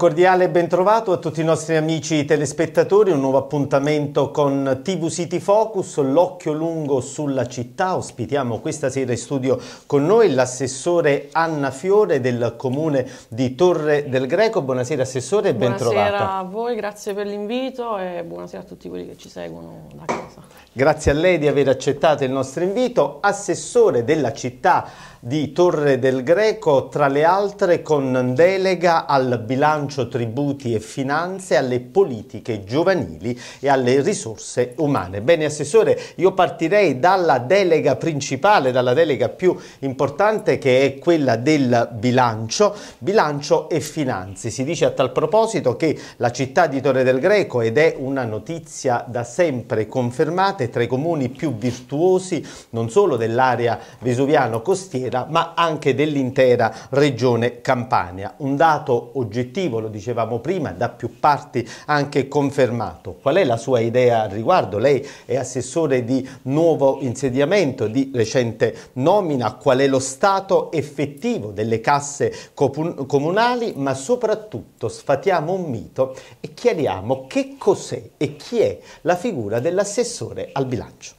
cordiale bentrovato a tutti i nostri amici telespettatori, un nuovo appuntamento con TV City Focus, l'occhio lungo sulla città. Ospitiamo questa sera in studio con noi l'assessore Anna Fiore del comune di Torre del Greco. Buonasera assessore e bentrovata. Buonasera a voi, grazie per l'invito e buonasera a tutti quelli che ci seguono da casa. Grazie a lei di aver accettato il nostro invito. Assessore della città di Torre del Greco, tra le altre con delega al bilancio tributi e finanze, alle politiche giovanili e alle risorse umane. Bene Assessore, io partirei dalla delega principale, dalla delega più importante che è quella del bilancio, bilancio e finanze. Si dice a tal proposito che la città di Torre del Greco, ed è una notizia da sempre confermata, è tra i comuni più virtuosi non solo dell'area vesuviano costiera, Baviera, ma anche dell'intera regione Campania. Un dato oggettivo, lo dicevamo prima, da più parti anche confermato. Qual è la sua idea al riguardo? Lei è assessore di nuovo insediamento, di recente nomina, qual è lo stato effettivo delle casse comunali, ma soprattutto sfatiamo un mito e chiariamo che cos'è e chi è la figura dell'assessore al bilancio.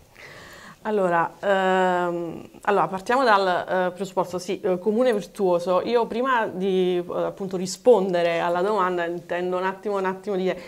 Allora, ehm, allora, partiamo dal eh, presupposto, sì, eh, comune virtuoso. Io prima di eh, appunto rispondere alla domanda intendo un attimo, un attimo dire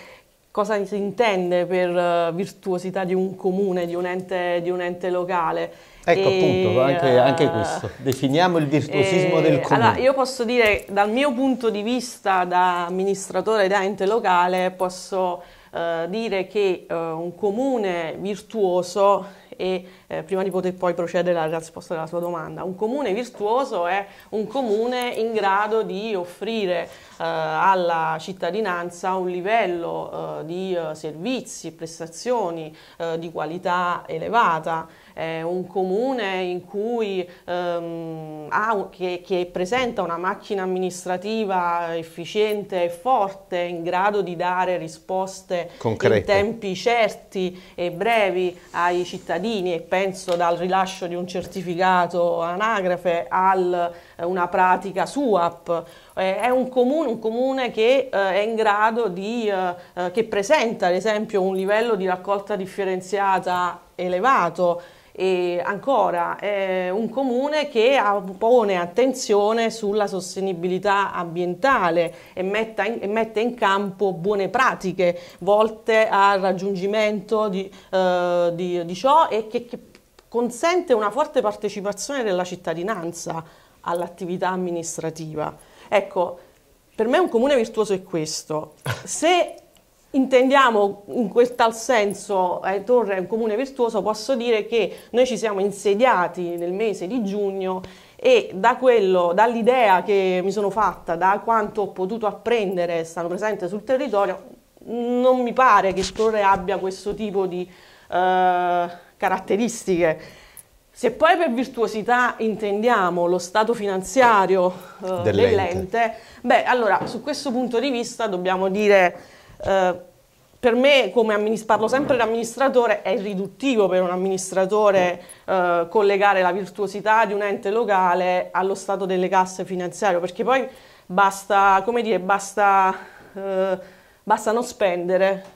cosa si intende per eh, virtuosità di un comune, di un ente, di un ente locale. Ecco e, appunto, anche, eh, anche, questo, definiamo il virtuosismo del comune. Allora, io posso dire dal mio punto di vista da amministratore, da ente locale, posso eh, dire che un comune virtuoso E eh, prima di poter poi procedere alla risposta della sua domanda. Un comune virtuoso è un comune in grado di offrire eh, alla cittadinanza un livello eh, di eh, servizi, e prestazioni eh, di qualità elevata, è un comune in cui, ehm, ha, che, che presenta una macchina amministrativa efficiente e forte, in grado di dare risposte Concrete. in tempi certi e brevi ai cittadini e penso dal rilascio di un certificato anagrafe a eh, una pratica SUAP, eh, è un comune, un comune che eh, è in grado di, eh, eh, che presenta ad esempio un livello di raccolta differenziata elevato, e ancora è un comune che pone attenzione sulla sostenibilità ambientale e, in, e mette in campo buone pratiche volte al raggiungimento di, eh, di, di ciò e che, che consente una forte partecipazione della cittadinanza all'attività amministrativa. Ecco, per me un comune virtuoso è questo. Se intendiamo in quel tal senso eh, Torre è un comune virtuoso, posso dire che noi ci siamo insediati nel mese di giugno e da quello, dall'idea che mi sono fatta, da quanto ho potuto apprendere, stando presente sul territorio, non mi pare che Torre abbia questo tipo di... Eh, caratteristiche. Se poi per virtuosità intendiamo lo stato finanziario eh, dell'ente. dell'ente. beh, allora su questo punto di vista dobbiamo dire, eh, per me, come amminist- parlo sempre l'amministratore, è riduttivo per un amministratore eh, collegare la virtuosità di un ente locale allo stato delle casse finanziarie, perché poi basta, come dire, basta eh, basta non spendere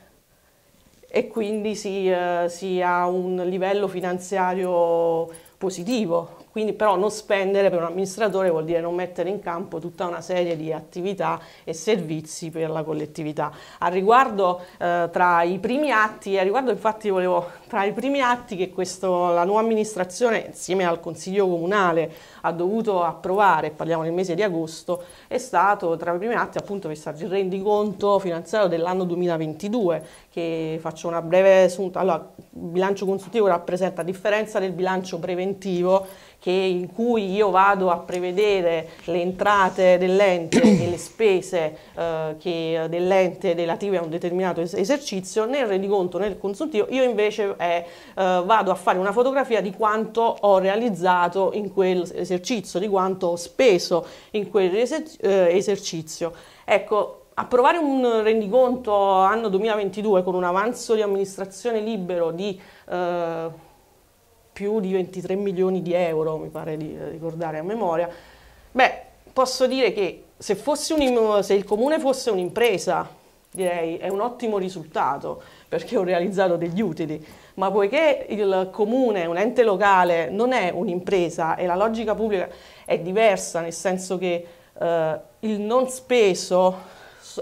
e quindi si, eh, si ha un livello finanziario positivo. Quindi però non spendere per un amministratore vuol dire non mettere in campo tutta una serie di attività e servizi per la collettività. A riguardo eh, tra i primi atti, a riguardo infatti volevo tra i primi atti che questo, la nuova amministrazione, insieme al Consiglio Comunale, ha dovuto approvare, parliamo del mese di agosto, è stato tra i primi atti appunto fissare il rendiconto finanziario dell'anno 2022, che faccio una breve assunta. Allora, il bilancio consultivo rappresenta, a differenza del bilancio preventivo, che, in cui io vado a prevedere le entrate dell'ente e le spese eh, dell'ente relative a un determinato es esercizio, nel rendiconto, nel consultivo, io invece esempio è eh, vado a fare una fotografia di quanto ho realizzato in quell'esercizio, di quanto ho speso in quell'esercizio. Eh, ecco, approvare un rendiconto anno 2022 con un avanzo di amministrazione libero di eh, più di 23 milioni di euro, mi pare di eh, ricordare a memoria, beh, posso dire che se, un, se il comune fosse un'impresa direi è un ottimo risultato perché ho realizzato degli utili, ma poiché il comune, un ente locale, non è un'impresa e la logica pubblica è diversa, nel senso che eh, il non speso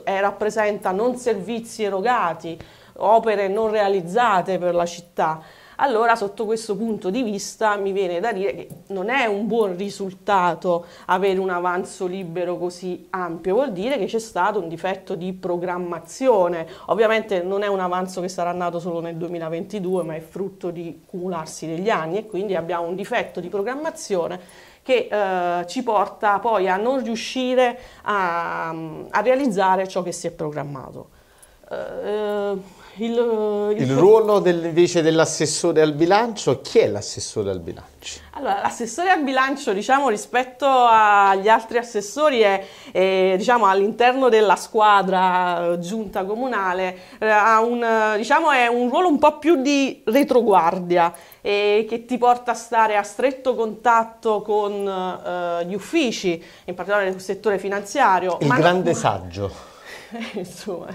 eh, rappresenta non servizi erogati, opere non realizzate per la città, allora sotto questo punto di vista mi viene da dire che non è un buon risultato avere un avanzo libero così ampio, vuol dire che c'è stato un difetto di programmazione. Ovviamente non è un avanzo che sarà nato solo nel 2022, ma è frutto di cumularsi degli anni e quindi abbiamo un difetto di programmazione che eh, ci porta poi a non riuscire a, a realizzare ciò che si è programmato. Eh, eh, il, il, il ruolo del, invece dell'assessore al bilancio, chi è l'assessore al bilancio? Allora, l'assessore al bilancio, diciamo, rispetto agli altri assessori è, è diciamo, all'interno della squadra eh, giunta comunale, eh, ha un, diciamo, è un ruolo un po' più di retroguardia eh, che ti porta a stare a stretto contatto con eh, gli uffici, in particolare nel settore finanziario. Il grande non... saggio. insomma,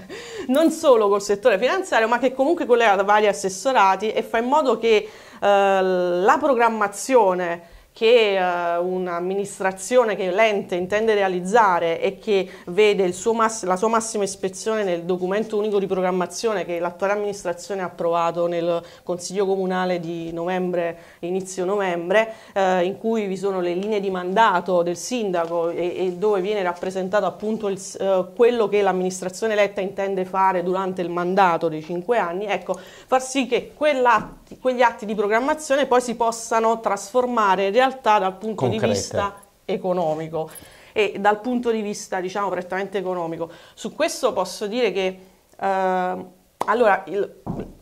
non solo col settore finanziario, ma che comunque collega vari assessorati e fa in modo che eh, la programmazione che eh, un'amministrazione, che l'ente intende realizzare e che vede suo la sua massima ispezione nel documento unico di programmazione che l'attuale amministrazione ha approvato nel Consiglio Comunale di novembre, inizio novembre, eh, in cui vi sono le linee di mandato del sindaco e, e dove viene rappresentato appunto il, eh, quello che l'amministrazione eletta intende fare durante il mandato dei cinque anni, ecco, far sì che quell'atto atti, quegli atti di programmazione poi si possano trasformare in realtà dal punto Concrete. di vista economico e dal punto di vista diciamo prettamente economico. Su questo posso dire che eh, allora il,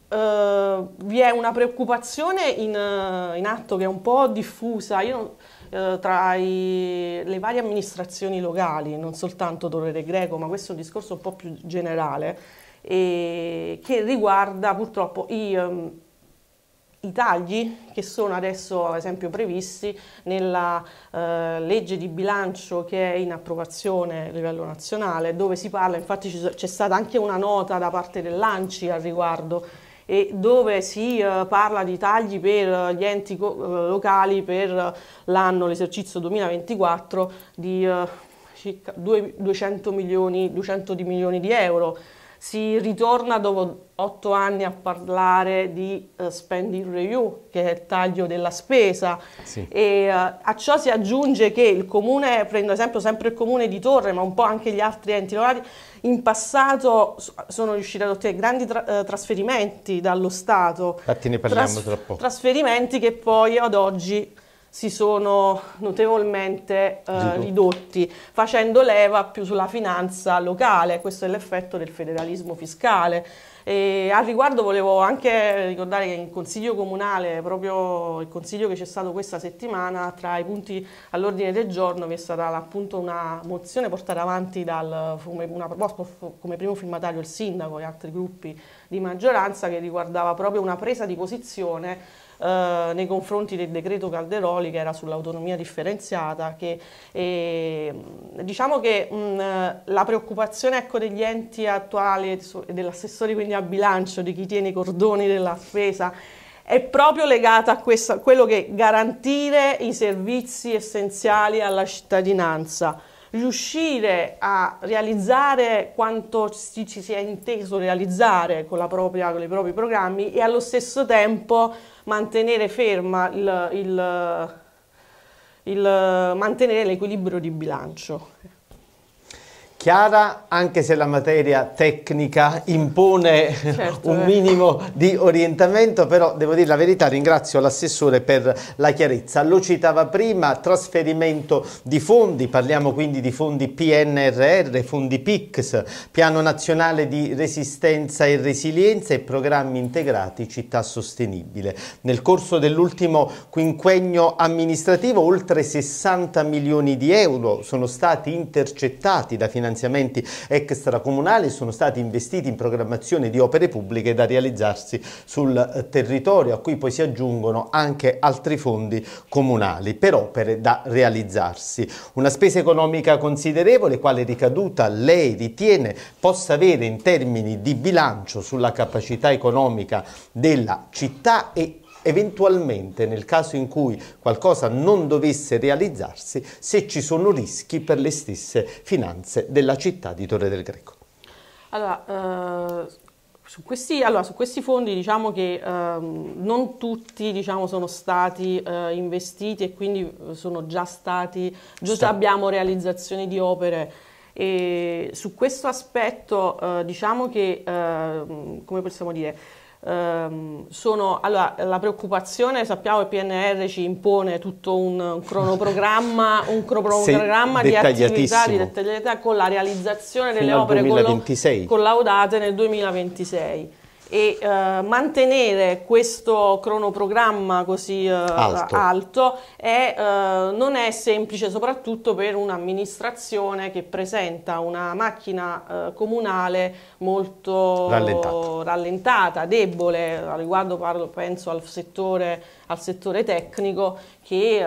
eh, vi è una preoccupazione in, in, atto che è un po' diffusa non, eh, tra i, le varie amministrazioni locali, non soltanto Torre Greco, ma questo è un discorso un po' più generale che riguarda purtroppo i, um, i tagli che sono adesso ad esempio previsti nella eh, legge di bilancio che è in approvazione a livello nazionale dove si parla, infatti c'è stata anche una nota da parte dell'ANCI al riguardo e dove si eh, parla di tagli per gli enti eh, locali per l'anno, l'esercizio 2024 di eh, circa 200 milioni, 200 di milioni di euro si ritorna dopo otto anni a parlare di uh, eh, spending review, che è il taglio della spesa. Sì. E, uh, a ciò si aggiunge che il comune, prendo esempio sempre il comune di Torre, ma un po' anche gli altri enti locali, in passato sono riusciti ad ottenere grandi tra eh, trasferimenti dallo Stato. Infatti ne parliamo Tras tra poco. Trasferimenti che poi ad oggi si sono notevolmente eh, ridotti, facendo leva più sulla finanza locale. Questo è l'effetto del federalismo fiscale. E al riguardo volevo anche ricordare che in consiglio comunale, proprio il consiglio che c'è stato questa settimana, tra i punti all'ordine del giorno vi è stata appunto una mozione portata avanti dal, una proposta come primo firmatario il sindaco e altri gruppi di maggioranza che riguardava proprio una presa di posizione eh, nei confronti del decreto Calderoli che era sull'autonomia differenziata. Che, eh, diciamo che mh, la preoccupazione ecco, degli enti attuali e dell'assessore quindi a bilancio, di chi tiene i cordoni della spesa, è proprio legata a, questo, a quello che garantire i servizi essenziali alla cittadinanza riuscire a realizzare quanto ci, ci si è inteso realizzare con, propria, con, i propri programmi e allo stesso tempo mantenere ferma il, il, il mantenere l'equilibrio di bilancio chiara, anche se la materia tecnica impone certo, un eh. minimo di orientamento, però devo dire la verità, ringrazio l'assessore per la chiarezza. Lo citava prima, trasferimento di fondi, parliamo quindi di fondi PNRR, fondi PIX, Piano Nazionale di Resistenza e Resilienza e programmi integrati Città Sostenibile. Nel corso dell'ultimo quinquennio amministrativo oltre 60 milioni di euro sono stati intercettati da finanziamenti finanziamenti extracomunali sono stati investiti in programmazione di opere pubbliche da realizzarsi sul eh, territorio, a cui poi si aggiungono anche altri fondi comunali per opere da realizzarsi. Una spesa economica considerevole, quale ricaduta lei ritiene possa avere in termini di bilancio sulla capacità economica della città e eventualmente nel caso in cui qualcosa non dovesse realizzarsi, se ci sono rischi per le stesse finanze della città di Torre del Greco. Allora, eh... Su questi, allora, su questi, fondi diciamo che ehm, non tutti diciamo, sono stati eh, investiti e quindi eh, sono già stati, già Sta. abbiamo realizzazione di opere. E su questo aspetto eh, diciamo che, eh, come possiamo dire, Ehm, sono, allora, la preoccupazione, sappiamo che PNR ci impone tutto un, un cronoprogramma, un cronoprogramma di attività, di dettagliatità con la realizzazione delle opere collaudate nel 2026 e eh, mantenere questo cronoprogramma così eh, alto, alto è, eh, non è semplice soprattutto per un'amministrazione che presenta una macchina eh, comunale molto rallentata. rallentata. debole, a riguardo parlo, penso al settore, al settore tecnico che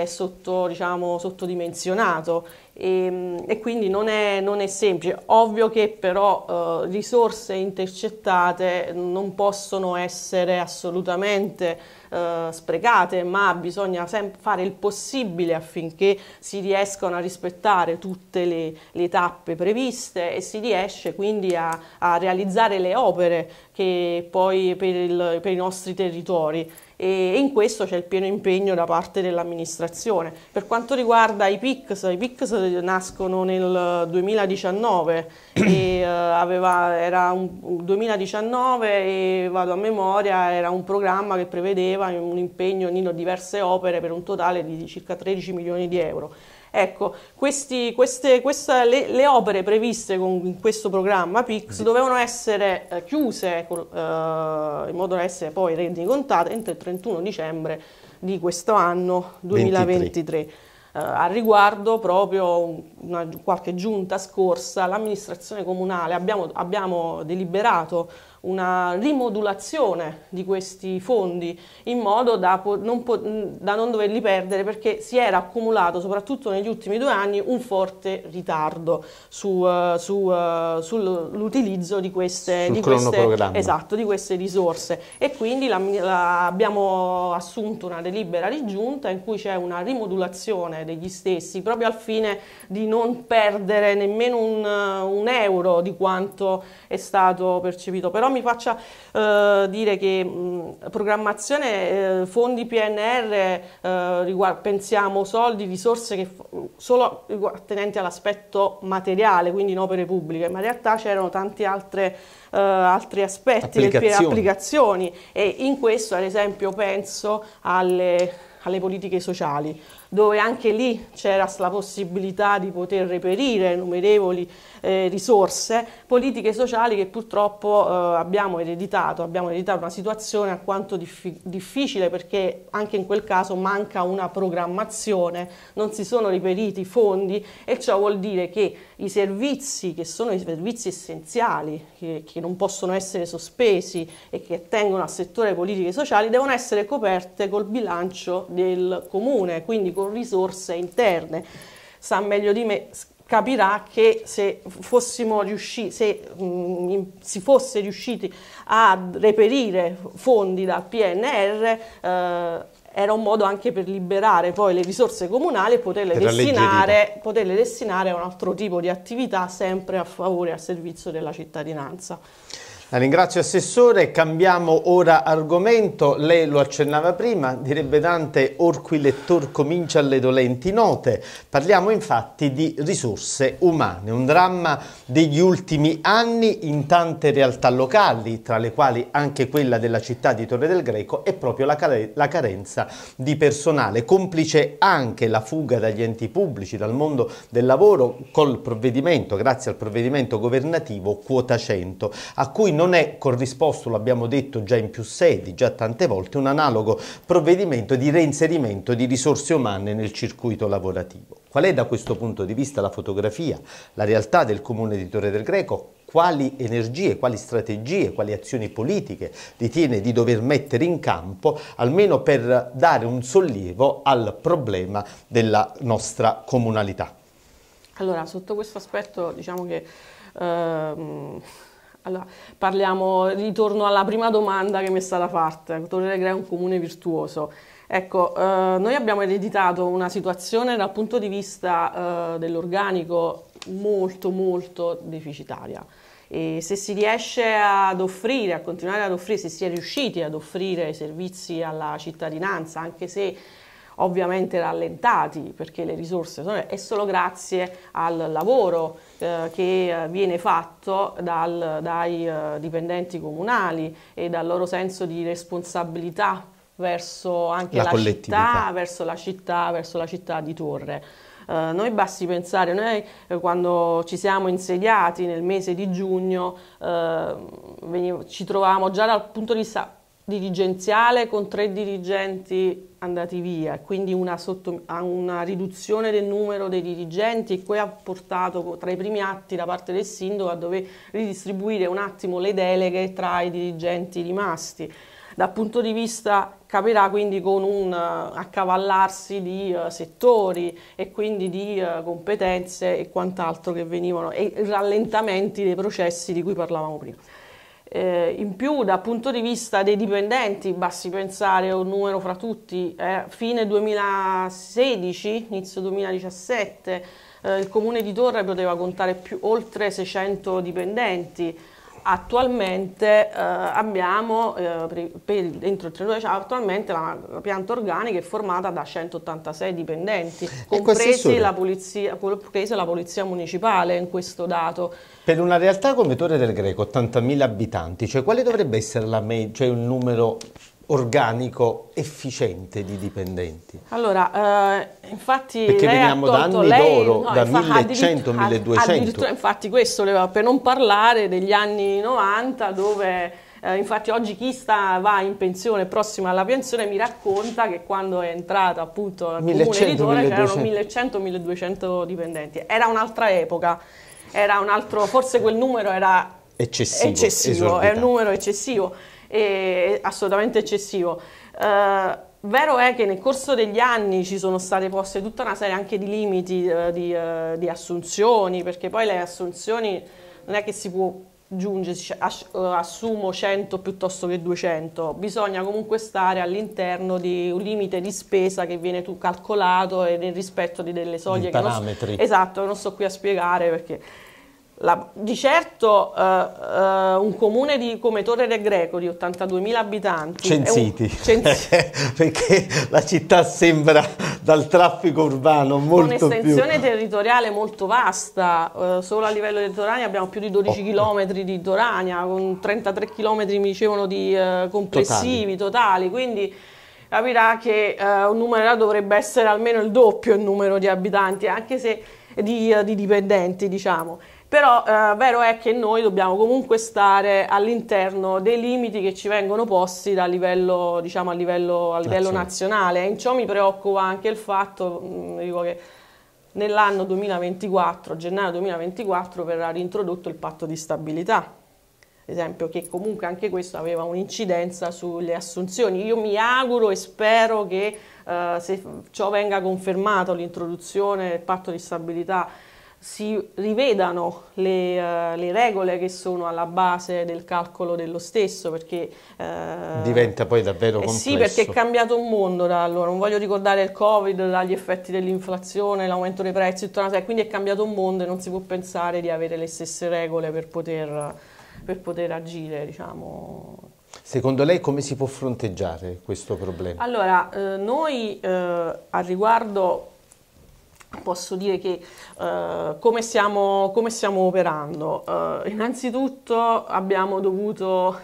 è sotto, diciamo, sottodimensionato e, ehm, e, quindi non è, non è, semplice. Ovvio che però eh, risorse intercettate non possono essere assolutamente eh, sprecate, ma bisogna fare il possibile affinché si riescano a rispettare tutte le, le tappe previste e si riesce quindi a, a realizzare le opere che poi per, il, per i nostri territori e in questo c'è il pieno impegno da parte dell'amministrazione. Per quanto riguarda i PICS, i PICS nascono nel 2019 e eh, aveva, era un 2019 e vado a memoria, era un programma che prevedeva un impegno in diverse opere per un totale di circa 13 milioni di euro. Ecco, questi, queste, queste, le, le, opere previste con, in questo programma PIX dovevano essere eh, chiuse col, ecco, eh, in modo da essere poi rendicontate entro il 31 dicembre di questo anno 2023. Eh, a riguardo proprio una, qualche giunta scorsa l'amministrazione comunale abbiamo, abbiamo deliberato una rimodulazione di questi fondi in modo da non, da non doverli perdere perché si era accumulato soprattutto negli ultimi due anni un forte ritardo su, uh, su, uh, sull'utilizzo di queste, di queste, esatto, di queste risorse e quindi la, la, abbiamo assunto una delibera di giunta in cui c'è una rimodulazione degli stessi proprio al fine di non perdere nemmeno un, un euro di quanto è stato percepito. Però però mi faccia eh, dire che mh, programmazione, eh, fondi PNR, eh, riguard- pensiamo soldi, risorse che f- solo attenenti all'aspetto materiale, quindi in opere pubbliche, ma in realtà c'erano tanti altre, eh, altri aspetti, applicazioni. Del, applicazioni e in questo ad esempio penso alle alle politiche sociali, dove anche lì c'era la possibilità di poter reperire innumerevoli eh, risorse, politiche sociali che purtroppo eh, abbiamo ereditato, abbiamo ereditato una situazione alquanto diffi difficile perché anche in quel caso manca una programmazione, non si sono reperiti i fondi e ciò vuol dire che i servizi che sono i servizi essenziali, che, che non possono essere sospesi e che attengono al settore politiche e sociali, devono essere coperte col bilancio del comune, quindi con risorse interne. Sa meglio di me capirà che se, riusciti, se mh, mm, si fosse riusciti a reperire fondi dal PNR eh, era un modo anche per liberare poi le risorse comunali e poterle, destinare, poterle destinare, a un altro tipo di attività sempre a favore e a servizio della cittadinanza. La ringrazio Assessore, cambiamo ora argomento, lei lo accennava prima, direbbe Dante Orqui lettor comincia alle dolenti note, parliamo infatti di risorse umane, un dramma degli ultimi anni in tante realtà locali, tra le quali anche quella della città di Torre del Greco è proprio la, care la carenza di personale, complice anche la fuga dagli enti pubblici, dal mondo del lavoro, col provvedimento, grazie al provvedimento governativo quota 100, a cui non è corrisposto, l'abbiamo detto già in più sedi, già tante volte, un analogo provvedimento di reinserimento di risorse umane nel circuito lavorativo. Qual è da questo punto di vista la fotografia, la realtà del comune di Torre del Greco? Quali energie, quali strategie, quali azioni politiche ritiene di dover mettere in campo almeno per dare un sollievo al problema della nostra comunalità? Allora, sotto questo aspetto diciamo che ehm allora, parliamo, ritorno alla prima domanda che mi è stata fatta. Torre è un comune virtuoso. Ecco, eh, noi abbiamo ereditato una situazione dal punto di vista eh, dell'organico molto molto deficitaria. E se si riesce ad offrire, a continuare ad offrire, se si è riusciti ad offrire servizi alla cittadinanza, anche se ovviamente rallentati perché le risorse sono, è solo grazie al lavoro eh, che eh, viene fatto dal, dai eh, dipendenti comunali e dal loro senso di responsabilità verso anche la, la città, verso la città, verso la città di Torre. Uh, noi basti pensare, noi eh, quando ci siamo insediati nel mese di giugno eh, veniv- ci trovavamo già dal punto di vista dirigenziale con tre dirigenti andati via, quindi una, sotto, una riduzione del numero dei dirigenti e poi ha portato tra i primi atti da parte del sindaco a dover ridistribuire un attimo le deleghe tra i dirigenti rimasti. Dal punto di vista capirà quindi con un eh, accavallarsi di uh, settori e quindi di uh, competenze e quant'altro che venivano e rallentamenti dei processi di cui parlavamo prima eh, in più dal punto di vista dei dipendenti, basti pensare un numero fra tutti, eh, fine 2016, inizio 2017, eh, il comune di Torre poteva contare più, oltre 600 dipendenti, Attualmente eh, abbiamo, eh, il 32 attualmente la, la, pianta organica è formata da 186 dipendenti, compresi la, polizia, compresi la polizia municipale in questo dato. Per una realtà come Torre del Greco, 80.000 abitanti, cioè quale dovrebbe essere la me- cioè un numero organico efficiente di dipendenti? Allora, eh, infatti Perché veniamo da anni lei, d'oro, no, da 1100, 1200. infatti questo, per non parlare degli anni 90 dove... Eh, infatti oggi chi sta, va in pensione prossima alla pensione mi racconta che quando è entrato appunto il 1100, comune editore c'erano 1100-1200 dipendenti. Era un'altra epoca, era un altro, forse quel numero era eccessivo, eccessivo è un numero eccessivo è assolutamente eccessivo. Eh, vero è che nel corso degli anni ci sono state poste tutta una serie anche di limiti eh, di, eh, di, assunzioni, perché poi le assunzioni non è che si può giungere, eh, assumo 100 piuttosto che 200, bisogna comunque stare all'interno di un limite di spesa che viene tu calcolato e nel rispetto di delle soglie di parametri. che non, esatto, non sto qui a spiegare perché la, di certo uh, uh, un comune di, come Torre del Greco di 82.000 abitanti censiti, un, censiti. perché la città sembra dal traffico urbano molto un'estensione più. territoriale molto vasta uh, solo a livello di Torania abbiamo più di 12 oh. km di Torania con 33 km mi dicevano di complessivi totali, totali quindi capirà che un numero là dovrebbe essere almeno il doppio il numero di abitanti anche se di, di dipendenti diciamo però eh, vero è che noi dobbiamo comunque stare all'interno dei limiti che ci vengono posti a livello, diciamo, a livello, a ah, livello nazionale. In ciò mi preoccupa anche il fatto, mh, mm, dico che nell'anno 2024, gennaio 2024, verrà reintrodotto il patto di stabilità, ad esempio, che comunque anche questo aveva un'incidenza sulle assunzioni. Io mi auguro e spero che eh, se ciò venga confermato, l'introduzione del patto di stabilità si rivedano le, uh, le, regole che sono alla base del calcolo dello stesso perché uh, diventa poi davvero complesso. Eh sì, perché è cambiato un mondo da allora, non voglio ricordare il Covid, gli effetti dell'inflazione, l'aumento dei prezzi, tutta una serie, quindi è cambiato un mondo e non si può pensare di avere le stesse regole per poter, per poter agire, diciamo. Secondo lei come si può fronteggiare questo problema? Allora, eh, noi eh, a riguardo posso dire che uh, come, stiamo, come, stiamo, operando? Uh, innanzitutto abbiamo dovuto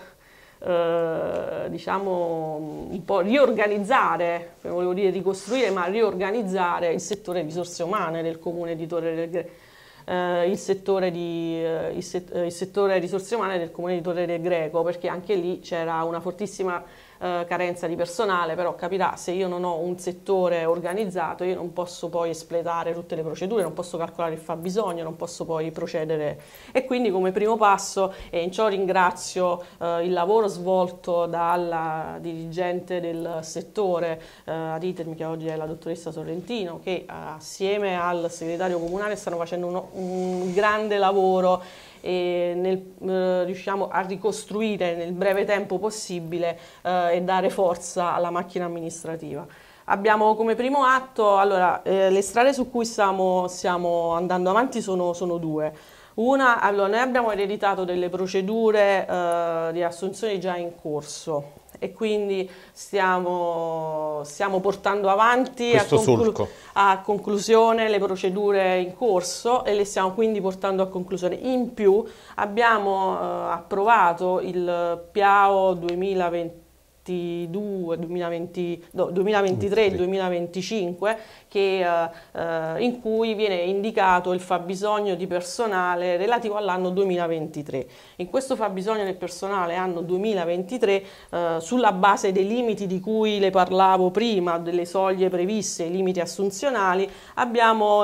uh, diciamo un po' riorganizzare, volevo dire ricostruire, ma riorganizzare il settore risorse umane del comune di Torre del Greco. Uh, il, settore di, uh, il, set, uh, il settore risorse umane del comune di Torre del Greco, perché anche lì c'era una fortissima eh, carenza di personale, però capirà se io non ho un settore organizzato io non posso poi espletare tutte le procedure, non posso calcolare il fabbisogno, non posso poi procedere e quindi come primo passo e in ciò ringrazio eh, il lavoro svolto dalla dirigente del settore, eh, ditemi che oggi è la dottoressa Sorrentino, che eh, assieme al segretario comunale stanno facendo uno, un grande lavoro e nel, eh, riusciamo a ricostruire nel breve tempo possibile eh, e dare forza alla macchina amministrativa. Abbiamo come primo atto, allora, eh, le strade su cui stiamo, stiamo andando avanti sono, sono due. Una, allora, noi abbiamo ereditato delle procedure eh, di assunzione già in corso, e quindi stiamo, stiamo portando avanti a, conclu a, conclusione le procedure in corso e le stiamo quindi portando a conclusione. In più abbiamo eh, approvato il PIAO 2022, 2020, no, 2023-2025 che, eh, eh, in cui viene indicato il fabbisogno di personale relativo all'anno 2023. In questo fabbisogno del personale anno 2023, eh, sulla base dei limiti di cui le parlavo prima, delle soglie previste, i limiti assunzionali, abbiamo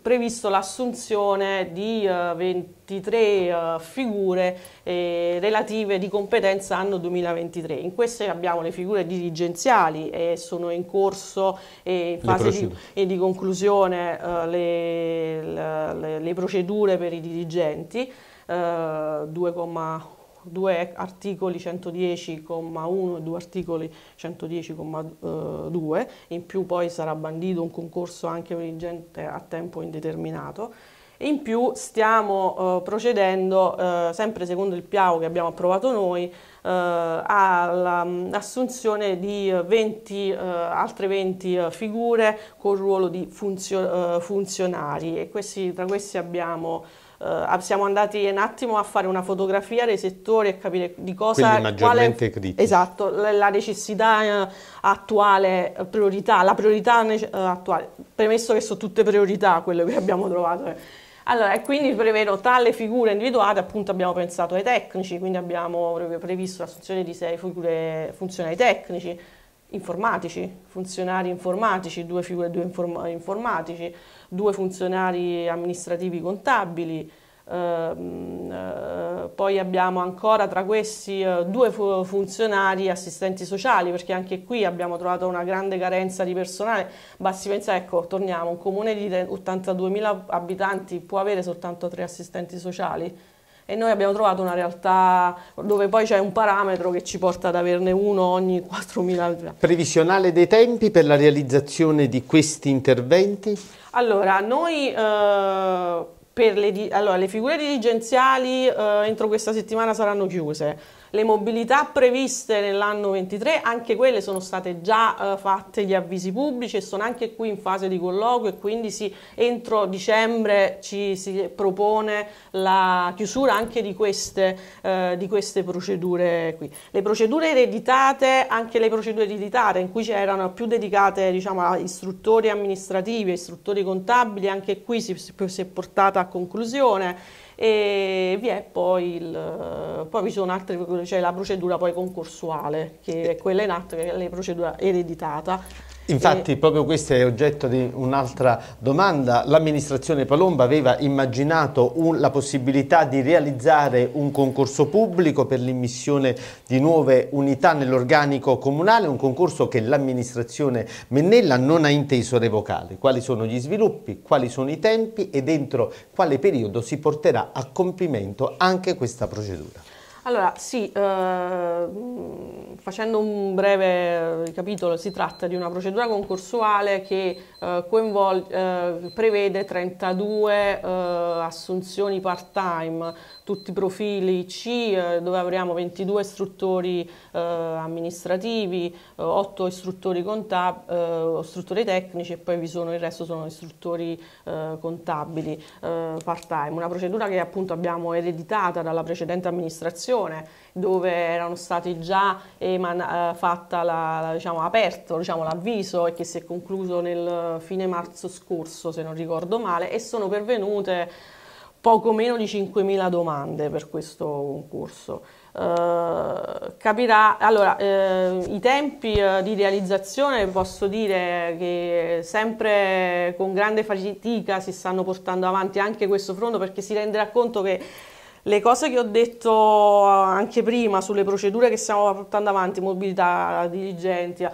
previsto l'assunzione di eh, 20 23 eh, figure eh, relative di competenza anno 2023. In queste abbiamo le figure dirigenziali e sono in corso e eh, in fase di e di conclusione eh, le, le, le, procedure per i dirigenti, 2,1 eh, due articoli 110,1 e due articoli 110,2, eh, in più poi sarà bandito un concorso anche per dirigente a tempo indeterminato. In più stiamo eh, procedendo, eh, sempre secondo il piano che abbiamo approvato noi, eh, all'assunzione mm, di 20, eh, altre 20 eh, figure con ruolo di funzio funzionari e questi, tra questi abbiamo... Uh, siamo andati un attimo a fare una fotografia dei settori e capire di cosa quale, esatto, la, la necessità uh, attuale, priorità, la priorità uh, attuale, premesso che sono tutte priorità quelle che abbiamo trovato. Eh allora, quindi prevedo tra le figure individuate, appunto abbiamo pensato ai tecnici, quindi abbiamo previsto l'assunzione di sei figure funzionari tecnici, informatici, funzionari informatici, due figure due informatici, due funzionari amministrativi contabili, Ehm, eh, poi abbiamo ancora tra questi eh, due funzionari assistenti sociali perché anche qui abbiamo trovato una grande carenza di personale. Basti pensare, ecco, torniamo, un comune di 82.000 abitanti può avere soltanto tre assistenti sociali e noi abbiamo trovato una realtà dove poi c'è un parametro che ci porta ad averne uno ogni 4.000. Previsionale dei tempi per la realizzazione di questi interventi? Allora, noi... Uh, le, allora, le figure dirigenziali eh, entro questa settimana saranno chiuse. Le mobilità previste nell'anno 23, anche quelle sono state già eh, fatte gli avvisi pubblici e sono anche qui in fase di colloquio e quindi si, entro dicembre ci si propone la chiusura anche di queste, eh, di queste procedure qui. Le procedure ereditate, anche le procedure ereditate in cui c'erano più dedicate diciamo, a istruttori amministrativi, e istruttori contabili, anche qui si, si è portata a conclusione e vi è poi, il, poi vi sono altre, cioè la procedura poi concorsuale, che eh. è quella in atto, che è la procedura ereditata Infatti e... proprio questo è oggetto di un'altra domanda. L'amministrazione Palomba aveva immaginato un, la possibilità di realizzare un concorso pubblico per l'immissione di nuove unità nell'organico comunale, un concorso che l'amministrazione Mennella non ha inteso revocare. Quali sono gli sviluppi, quali sono i tempi e dentro quale periodo si porterà a compimento anche questa procedura? Allora, sì, eh, facendo un breve capitolo, si tratta di una procedura concorsuale che eh, eh, prevede 32 eh, assunzioni part-time tutti i profili C, eh, dove avremo 22 istruttori eh, amministrativi, 8 eh, istruttori, eh, istruttori, tecnici e poi vi sono il resto sono istruttori eh, contabili eh, part-time. Una procedura che appunto abbiamo ereditata dalla precedente amministrazione dove erano stati già eman- fatta la, la, diciamo, aperto diciamo, l'avviso e che si è concluso nel fine marzo scorso se non ricordo male e sono pervenute poco meno di 5.000 domande per questo concorso. Uh, capirà, allora, uh, i tempi uh, di realizzazione posso dire che sempre con grande fatica si stanno portando avanti anche questo fronte perché si renderà conto che le cose che ho detto anche prima sulle procedure che stiamo portando avanti, mobilità, dirigenti,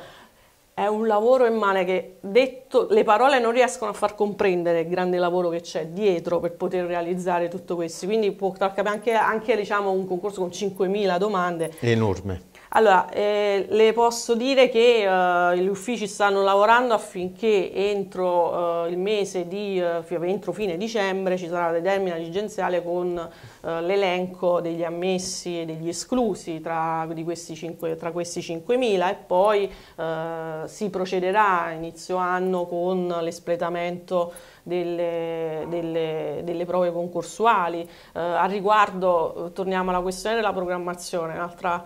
è un lavoro, immane che detto, le parole non riescono a far comprendere il grande lavoro che c'è dietro per poter realizzare tutto questo. Quindi può toccare anche, anche diciamo, un concorso con 5.000 domande. È enorme. Allora, eh, le posso dire che eh, gli uffici stanno lavorando affinché entro eh, il mese di eh, entro fine dicembre ci sarà la determina dirigenziale con eh, l'elenco degli ammessi e degli esclusi tra, questi, 5, tra questi 5.000 e poi eh, si procederà a inizio anno con l'espletamento delle, delle, delle, prove concorsuali. Eh, al riguardo torniamo alla questione della programmazione, un'altra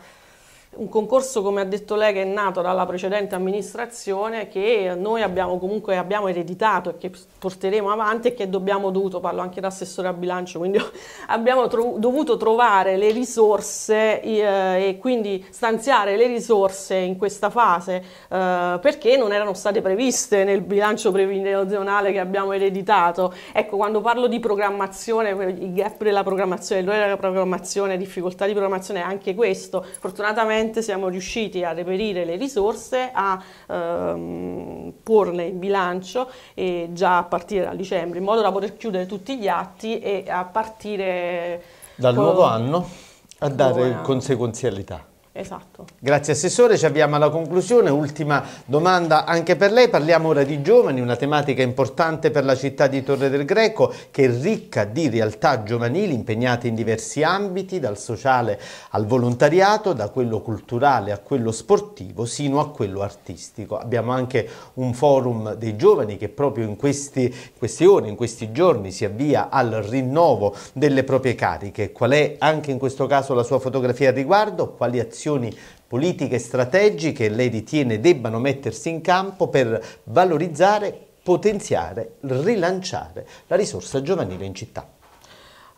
un concorso, come ha detto lei, che è nato dalla precedente amministrazione, che noi abbiamo comunque abbiamo ereditato e che porteremo avanti e che dobbiamo dovuto, parlo anche da assessore a bilancio, quindi abbiamo tro dovuto trovare le risorse eh, e quindi stanziare le risorse in questa fase eh, perché non erano state previste nel bilancio previsionale che abbiamo ereditato. Ecco, quando parlo di programmazione, il gap della programmazione, l'ora della programmazione, difficoltà di programmazione è anche questo. Fortunatamente finalmente siamo riusciti a reperire le risorse, a ehm, porle in bilancio e già a partire da dicembre, in modo da poter chiudere tutti gli atti e a partire dal nuovo anno a dare conseguenzialità. Esatto. Grazie Assessore, ci avviamo alla conclusione, ultima domanda anche per lei, parliamo ora di giovani, una tematica importante per la città di Torre del Greco che è ricca di realtà giovanili impegnate in diversi ambiti, dal sociale al volontariato, da quello culturale a quello sportivo, sino a quello artistico. Abbiamo anche un forum dei giovani che proprio in questi, queste ore, in questi giorni si avvia al rinnovo delle proprie cariche. Qual è anche in questo caso la sua fotografia al riguardo? Quali azioni azioni politiche strategiche che lei ritiene debbano mettersi in campo per valorizzare, potenziare, rilanciare la risorsa giovanile in città.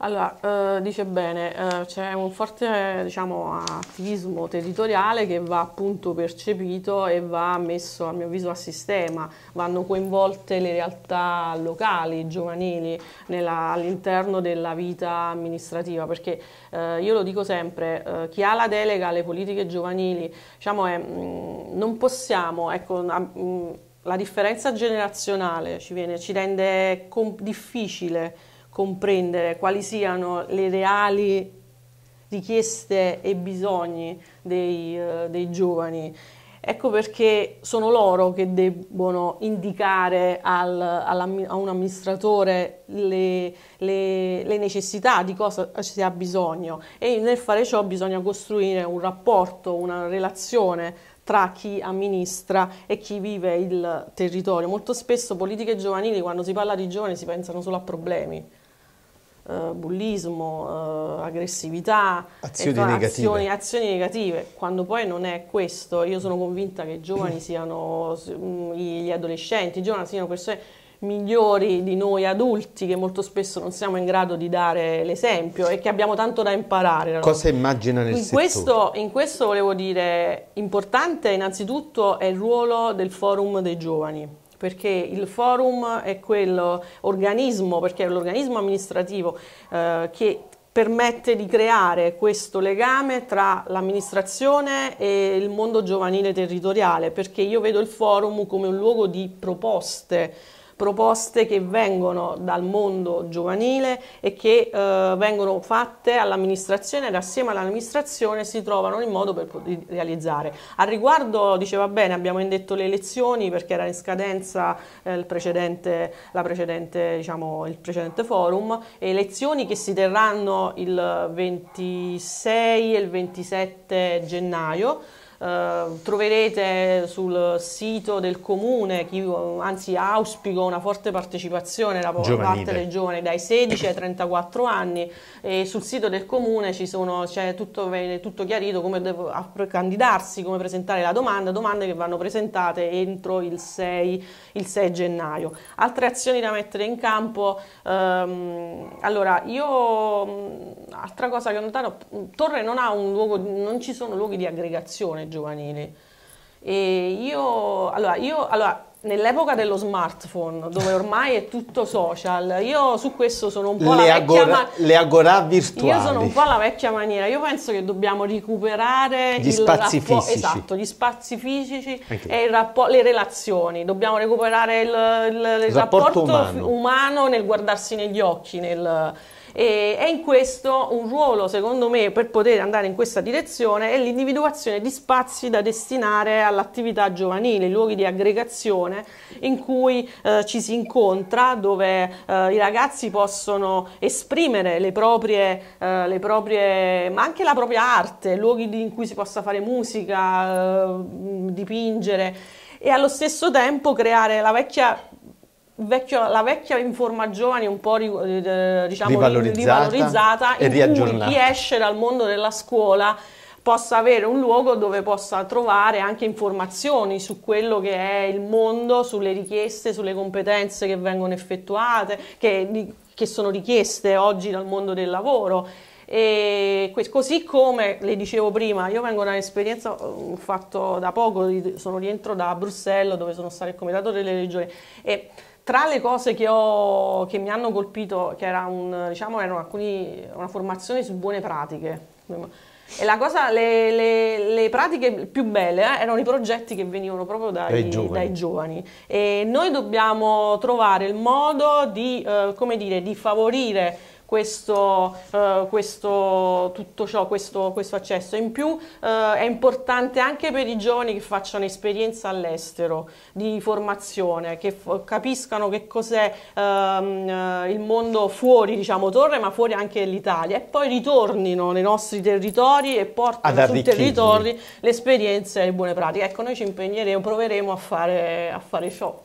Allora, eh, dice bene, eh, c'è un forte diciamo, attivismo territoriale che va appunto percepito e va messo a mio avviso a sistema, vanno coinvolte le realtà locali, giovanili all'interno della vita amministrativa, perché eh, io lo dico sempre, eh, chi ha la delega alle politiche giovanili, diciamo, è, mh, mm, non possiamo, ecco, mh, mm, la differenza generazionale ci, viene, ci rende difficile comprendere quali siano le reali richieste e bisogni dei, eh, dei giovani. Ecco perché sono loro che debbono indicare al, a un amministratore le, le, le, necessità di cosa si ha bisogno e nel fare ciò bisogna costruire un rapporto, una relazione tra chi amministra e chi vive il territorio. Molto spesso politiche giovanili, quando si parla di giovani, si pensano solo a problemi eh, bullismo, uh, aggressività, azioni, fa, ecco, negative. Azioni, azioni, negative, quando poi non è questo. Io sono convinta che i giovani mm. siano, mm, gli adolescenti, i giovani siano persone migliori di noi adulti che molto spesso non siamo in grado di dare l'esempio e che abbiamo tanto da imparare. Cosa immagina nel in settore? questo, In questo volevo dire, importante innanzitutto è il ruolo del forum dei giovani perché il forum è quell'organismo, perché è l'organismo amministrativo eh, che permette di creare questo legame tra l'amministrazione e il mondo giovanile territoriale, perché io vedo il forum come un luogo di proposte proposte che vengono dal mondo giovanile e che eh, vengono fatte all'amministrazione ed assieme all'amministrazione si trovano in modo per poter realizzare. Al riguardo diceva bene, abbiamo indetto le elezioni perché era in scadenza eh, precedente, precedente, diciamo, il precedente forum, elezioni che si terranno il 26 e il 27 gennaio. Ehm, troverete sul sito del comune, chi, anzi auspico una forte partecipazione da parte dei giovani dai 16 ai 34 anni e sul sito del comune c'è tutto, tutto, chiarito come devo, candidarsi, come presentare la domanda, domande che vanno presentate entro il 6, il 6 gennaio. Altre azioni da mettere in campo, um, allora io, altra cosa che ho notato, Torre non ha un luogo, non ci sono luoghi di aggregazione giovanili. E io, allora, io, allora nell'epoca dello smartphone, dove ormai è tutto social, io su questo sono un po' le la agora, vecchia agora, Le agora virtuali. Io sono un po' la vecchia maniera. Io penso che dobbiamo recuperare gli spazi fisici. Esatto, gli spazi fisici okay. e le relazioni. Dobbiamo recuperare il, il, il, rapporto, rapporto umano. umano. nel guardarsi negli occhi, nel e, e in questo un ruolo, secondo me, per poter andare in questa direzione è l'individuazione di spazi da destinare all'attività giovanile, luoghi di aggregazione in cui eh, ci si incontra, dove eh, i ragazzi possono esprimere le proprie, eh, le proprie, ma anche la propria arte, luoghi in cui si possa fare musica, eh, dipingere e allo stesso tempo creare la vecchia vecchio, la vecchia informa giovani un po' eh, diciamo, rivalorizzata, rivalorizzata e riaggiornata. chi esce dal mondo della scuola possa avere un luogo dove possa trovare anche informazioni su quello che è il mondo, sulle richieste, sulle competenze che vengono effettuate, che, che sono richieste oggi dal mondo del lavoro. E così come le dicevo prima, io vengo da un'esperienza, ho mm, fatto da poco, sono rientro da Bruxelles dove sono stato il comitato delle regioni e tra le cose che, ho, che, mi hanno colpito, che era un, diciamo, erano alcuni, una formazione su buone pratiche. E la cosa, le, le, le pratiche più belle eh, erano i progetti che venivano proprio dai, dai, giovani. dai, giovani. E noi dobbiamo trovare il modo di, eh, dire, di favorire questo, eh, questo, tutto ciò, questo, questo, accesso. In più eh, è importante anche per i giovani che facciano esperienza all'estero di formazione, che capiscano che cos'è ehm, eh, il mondo fuori, diciamo, torre, ma fuori anche l'Italia e poi ritornino nei nostri territori e portino sui territori le esperienze e le buone pratiche. Ecco, noi ci impegneremo, proveremo a fare, a fare ciò.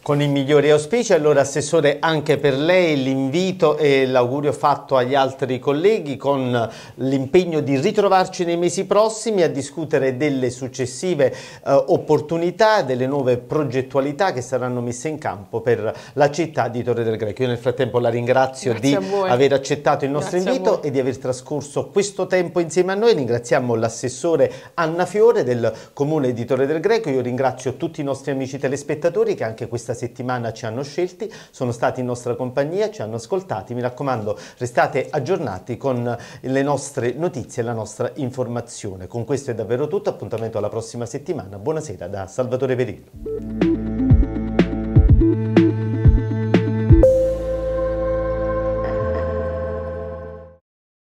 Con i migliori auspici, allora Assessore anche per lei l'invito e l'augurio fatto agli altri colleghi con l'impegno di ritrovarci nei mesi prossimi a discutere delle successive eh, opportunità, delle nuove progettualità che saranno messe in campo per la città di Torre del Greco. Io nel frattempo la ringrazio Grazie di aver accettato il nostro Grazie invito e di aver trascorso questo tempo insieme a noi. Ringraziamo l'assessore Anna Fiore del Comune di Torre del Greco. Io ringrazio tutti i nostri amici telespettatori che anche questa settimana ci hanno scelti, sono stati in nostra compagnia, ci hanno ascoltati, mi raccomando restate aggiornati con le nostre notizie e la nostra informazione. Con questo è davvero tutto, appuntamento alla prossima settimana, buonasera da Salvatore Perillo.